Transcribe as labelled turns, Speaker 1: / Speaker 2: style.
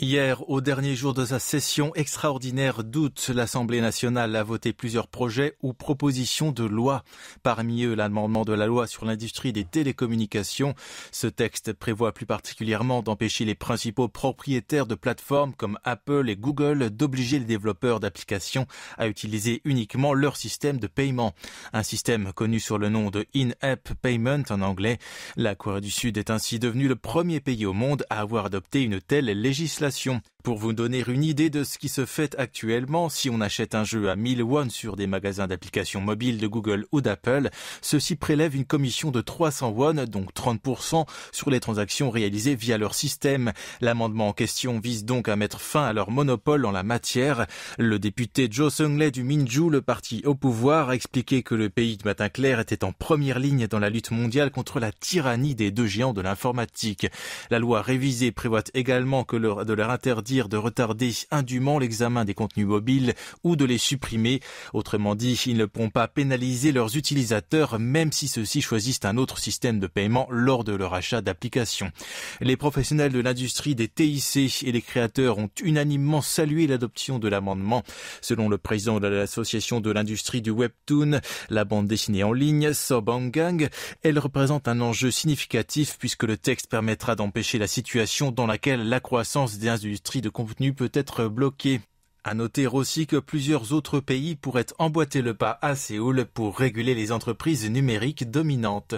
Speaker 1: Hier, au dernier jour de sa session extraordinaire d'août, l'Assemblée nationale a voté plusieurs projets ou propositions de loi. Parmi eux, l'amendement de la loi sur l'industrie des télécommunications. Ce texte prévoit plus particulièrement d'empêcher les principaux propriétaires de plateformes comme Apple et Google d'obliger les développeurs d'applications à utiliser uniquement leur système de paiement. Un système connu sur le nom de In-App Payment en anglais. La Corée du Sud est ainsi devenue le premier pays au monde à avoir adopté une telle législation législation pour vous donner une idée de ce qui se fait actuellement, si on achète un jeu à 1000 won sur des magasins d'applications mobiles de Google ou d'Apple, ceux-ci prélèvent une commission de 300 won, donc 30%, sur les transactions réalisées via leur système. L'amendement en question vise donc à mettre fin à leur monopole en la matière. Le député Joe Sungley du Minju, le parti au pouvoir, a expliqué que le pays de matin clair était en première ligne dans la lutte mondiale contre la tyrannie des deux géants de l'informatique. La loi révisée prévoit également que de leur interdit de retarder indûment l'examen des contenus mobiles ou de les supprimer. Autrement dit, ils ne pourront pas pénaliser leurs utilisateurs même si ceux-ci choisissent un autre système de paiement lors de leur achat d'application. Les professionnels de l'industrie des TIC et les créateurs ont unanimement salué l'adoption de l'amendement. Selon le président de l'association de l'industrie du webtoon, la bande dessinée en ligne, Sobangang, elle représente un enjeu significatif puisque le texte permettra d'empêcher la situation dans laquelle la croissance des industries de contenu peut être bloqué. À noter aussi que plusieurs autres pays pourraient emboîter le pas à Séoul pour réguler les entreprises numériques dominantes.